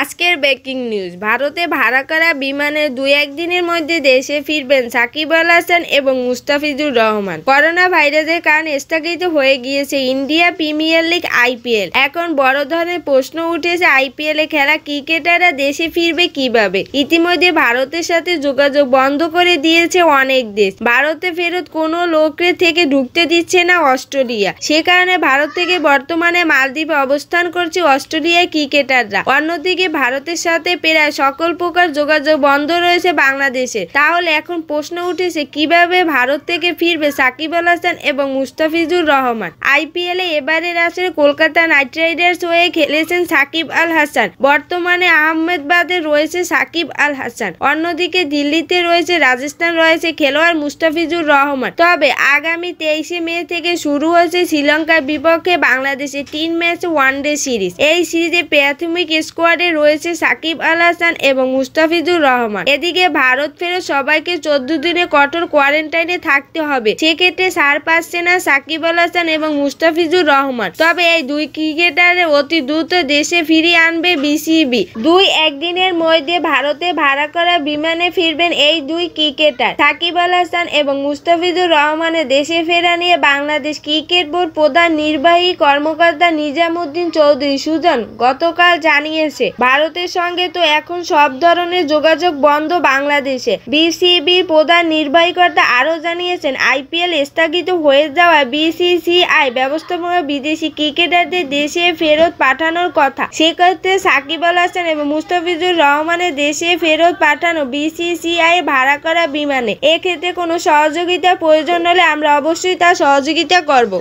আজকের breaking news ভারতে ভাড়া করা বিমানে দুই একদিনের মধ্যে দেশে ফিরবেন সাকিব আল হাসান এবং মুস্তাফিজুর রহমান করোনা ভাইরাসের কারণে স্থগিত হয়ে গিয়েছে ইন্ডিয়া প্রিমিয়ার লিগ আইপিএল এখন বড় ধরনের প্রশ্ন উঠেছে আইপিএল এ খেলা ক্রিকেটাররা দেশে ফিরবে কিভাবে ইতিমধ্যে ভারতের সাথে যোগাযোগ বন্ধ করে দিয়েছে অনেক দেশ ভারতে ফেরত কোনো লোকের থেকে ঢুকতে দিচ্ছে না অস্ট্রেলিয়া সে কারণে ভারত থেকে বর্তমানে মালদ্বীপে অবস্থান করছে অস্ট্রেলিয়ায় ক্রিকেটাররা অন্যদিকে ভারতের সাথে প্রায় সকল প্রকার যোগাযোগ বন্ধ রয়েছে বাংলাদেশে তাহলে এখন প্রশ্ন উঠেছে কিভাবে ভারত থেকে ফিরবে সাকিব আল হাসান এবং মুস্তাফিজুর রহমান আইপিএলে এবারের আসরে কলকাতা নাইট রাইডার্স হয়ে খেলেছেন সাকিব আল হাসান বর্তমানে আহমেদাবাদে রয়েছে সাকিব আল হাসান অন্যদিকে দিল্লিতে রয়েছে রাজস্থান রয়েছে খেলোয়াড় মুস্তাফিজুর রহমান তবে আগামী তেইশে মে থেকে শুরু হয়েছে শ্রীলঙ্কার বিপক্ষে বাংলাদেশে তিন ম্যাচ ওয়ান ডে সিরিজ এই সিরিজে প্রাথমিক স্কোয়াডে রয়েছে সাকিব আল হাসান এবং মুস্তাফিজুর রহমান এদিকে ভারত ফেরত সবাইকে চোদ্দ দিনে কঠোর কোয়ারেন্টাইনে থাকতে হবে সেক্ষেত্রে সার পাচ্ছে না সাকিব আল হাসান এবং মুস্তাফিজুর রহমান তবে এই দুই ক্রিকেটারে অতি দ্রুত দেশে ফিরিয়ে আনবে বিসিবি দুই একদিনের মধ্যে ভারতে ভাড়া করা বিমানে ফিরবেন এই দুই ক্রিকেটার সাকিব আল হাসান এবং মুস্তাফিজুর রহমানের দেশে ফেরা নিয়ে বাংলাদেশ ক্রিকেট বোর্ড প্রধান নির্বাহী কর্মকর্তা নিজামুদ্দিন চৌধুরী সুজন গতকাল জানিয়েছে ভারতের সঙ্গে তো এখন সব ধরনের যোগাযোগ বন্ধ বাংলাদেশে বিসিবির প্রধান নির্বাহী কর্তা আরও জানিয়েছেন আইপিএল স্থগিত হয়ে যাওয়া বিসিসিআই ব্যবস্থাপনা বিদেশি ক্রিকেটারদের দেশে ফেরত পাঠানোর কথা সেক্ষেত্রে সাকিব আল হাসান এবং মুস্তাফিজুর রহমানের দেশে ফেরত পাঠানো বিসিসিআই ভাড়া করা বিমানে এক্ষেত্রে কোনো সহযোগিতা প্রয়োজন হলে আমরা অবশ্যই তা সহযোগিতা করব